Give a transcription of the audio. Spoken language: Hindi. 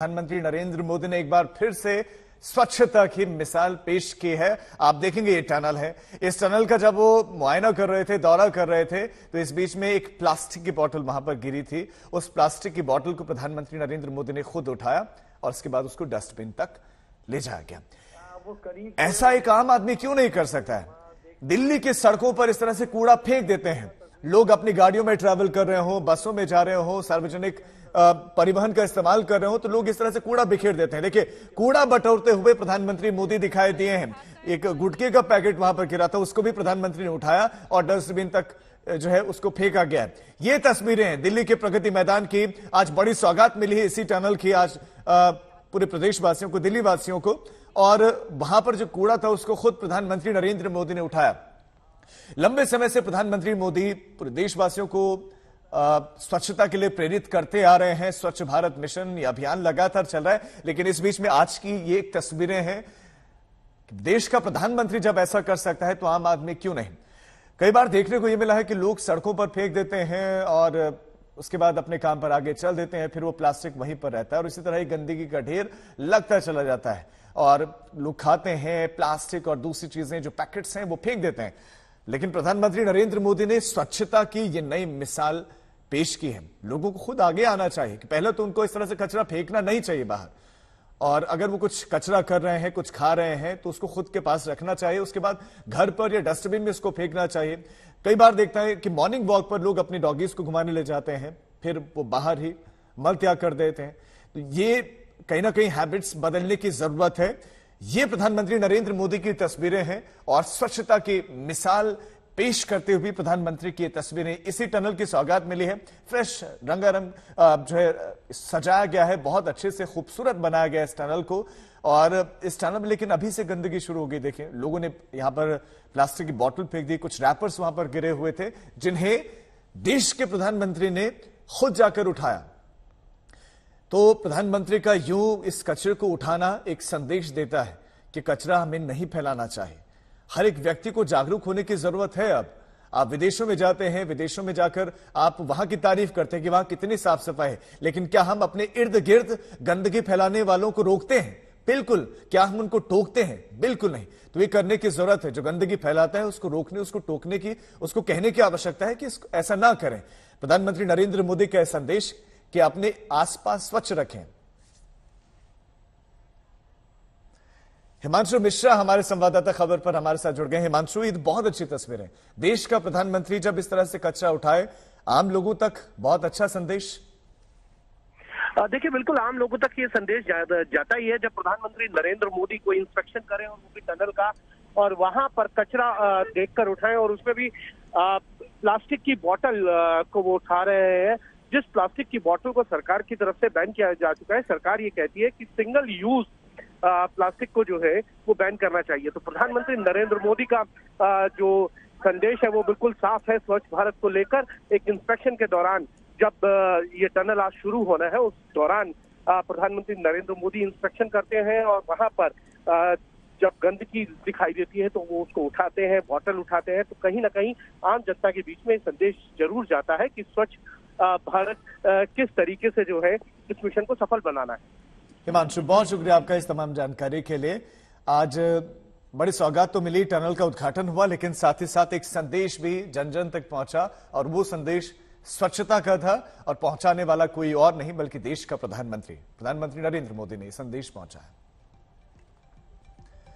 प्रधानमंत्री नरेंद्र मोदी ने एक बार फिर से स्वच्छता की मिसाल पेश की है आप देखेंगे ये टनल है इस टनल का जब वो मुआयना कर रहे थे दौरा कर रहे थे तो इस बीच में एक प्लास्टिक की बोतल वहां पर गिरी थी उस प्लास्टिक की बोतल को प्रधानमंत्री नरेंद्र मोदी ने खुद उठाया और उसके बाद उसको डस्टबिन तक ले जाया गया ऐसा एक आम आदमी क्यों नहीं कर सकता है दिल्ली की सड़कों पर इस तरह से कूड़ा फेंक देते हैं लोग अपनी गाड़ियों में ट्रैवल कर रहे हो बसों में जा रहे हो सार्वजनिक परिवहन का इस्तेमाल कर रहे हो तो लोग इस तरह से कूड़ा बिखेर देते हैं देखिए कूड़ा बटोरते हुए प्रधानमंत्री मोदी दिखाई दिए हैं एक गुटके का पैकेट वहां पर गिरा था उसको भी प्रधानमंत्री ने उठाया और डस्टबिन तक जो है उसको फेंका गया ये तस्वीरें हैं दिल्ली के प्रगति मैदान की आज बड़ी सौगात मिली है इसी टनल की आज पूरे प्रदेश वासियों को दिल्ली वासियों को और वहां पर जो कूड़ा था उसको खुद प्रधानमंत्री नरेंद्र मोदी ने उठाया लंबे समय से प्रधानमंत्री मोदी पूरे देशवासियों को स्वच्छता के लिए प्रेरित करते आ रहे हैं स्वच्छ भारत मिशन अभियान लगातार चल रहा है लेकिन इस बीच में आज की ये तस्वीरें हैं देश का प्रधानमंत्री जब ऐसा कर सकता है तो आम आदमी क्यों नहीं कई बार देखने को यह मिला है कि लोग सड़कों पर फेंक देते हैं और उसके बाद अपने काम पर आगे चल देते हैं फिर वो प्लास्टिक वहीं पर रहता है और इसी तरह ही गंदगी का ढेर लगता चला जाता है और लोग खाते हैं प्लास्टिक और दूसरी चीजें जो पैकेट्स हैं वो फेंक देते हैं लेकिन प्रधानमंत्री नरेंद्र मोदी ने स्वच्छता की ये नई मिसाल पेश की है लोगों को खुद आगे आना चाहिए कि पहले तो उनको इस तरह से कचरा फेंकना नहीं चाहिए बाहर और अगर वो कुछ कचरा कर रहे हैं कुछ खा रहे हैं तो उसको खुद के पास रखना चाहिए उसके बाद घर पर या डस्टबिन में उसको फेंकना चाहिए कई बार देखता है कि मॉर्निंग वॉक पर लोग अपनी डॉगीज को घुमाने ले जाते हैं फिर वो बाहर ही मल त्याग कर देते हैं तो ये कहीं ना कहीं हैबिट्स बदलने की जरूरत है ये प्रधानमंत्री नरेंद्र मोदी की तस्वीरें हैं और स्वच्छता की मिसाल पेश करते हुए प्रधानमंत्री की तस्वीरें इसी टनल की सौगात मिली है फ्रेश रंगारंग जो है सजाया गया है बहुत अच्छे से खूबसूरत बनाया गया इस टनल को और इस टनल में लेकिन अभी से गंदगी शुरू हो गई देखें लोगों ने यहां पर प्लास्टिक की बोतल फेंक दी कुछ रैपर्स वहां पर गिरे हुए थे जिन्हें देश के प्रधानमंत्री ने खुद जाकर उठाया तो प्रधानमंत्री का यूं इस कचरे को उठाना एक संदेश देता है कि कचरा हमें नहीं फैलाना चाहिए हर एक व्यक्ति को जागरूक होने की जरूरत है अब आप विदेशों में जाते हैं विदेशों में जाकर आप वहां की तारीफ करते हैं कि वहां कितनी साफ सफाई है लेकिन क्या हम अपने इर्द गिर्द गंदगी फैलाने वालों को रोकते हैं बिल्कुल क्या हम उनको टोकते हैं बिल्कुल नहीं तो ये करने की जरूरत है जो गंदगी फैलाता है उसको रोकने उसको टोकने की उसको कहने की आवश्यकता है कि ऐसा ना करें प्रधानमंत्री नरेंद्र मोदी का संदेश कि अपने आसपास स्वच्छ रखें हिमांशु मिश्रा हमारे संवाददाता खबर पर हमारे साथ जुड़ गए हिमांशु ये बहुत अच्छी तस्वीर है देश का प्रधानमंत्री जब इस तरह से कचरा उठाए आम लोगों तक बहुत अच्छा संदेश देखिए बिल्कुल आम लोगों तक ये संदेश जा, जाता ही है जब प्रधानमंत्री नरेंद्र मोदी को इंस्पेक्शन करें और उनकी टनल का और वहां पर कचरा देखकर उठाएं और उसमें भी आ, प्लास्टिक की बोतल को वो उठा रहे हैं जिस प्लास्टिक की बॉटल को सरकार की तरफ से बैन किया जा चुका है सरकार ये कहती है कि सिंगल यूज प्लास्टिक को जो है वो बैन करना चाहिए तो प्रधानमंत्री नरेंद्र मोदी का जो संदेश है वो बिल्कुल साफ है स्वच्छ भारत को लेकर एक इंस्पेक्शन के दौरान जब ये टनल आज शुरू होना है उस दौरान प्रधानमंत्री नरेंद्र मोदी इंस्पेक्शन करते हैं और वहां पर जब गंदगी दिखाई देती है तो वो उसको उठाते हैं बॉटल उठाते हैं तो कहीं ना कहीं आम जनता के बीच में संदेश जरूर जाता है कि स्वच्छ भारत किस तरीके से जो है इस मिशन को सफल बनाना है हिमांशु बहुत शुक्रिया आपका इस तमाम जानकारी के लिए आज बड़ी सौगात तो मिली टनल का उद्घाटन हुआ लेकिन साथ ही साथ एक संदेश भी जन जन तक पहुंचा और वो संदेश स्वच्छता का था और पहुंचाने वाला कोई और नहीं बल्कि देश का प्रधानमंत्री प्रधानमंत्री नरेंद्र मोदी ने संदेश पहुंचा है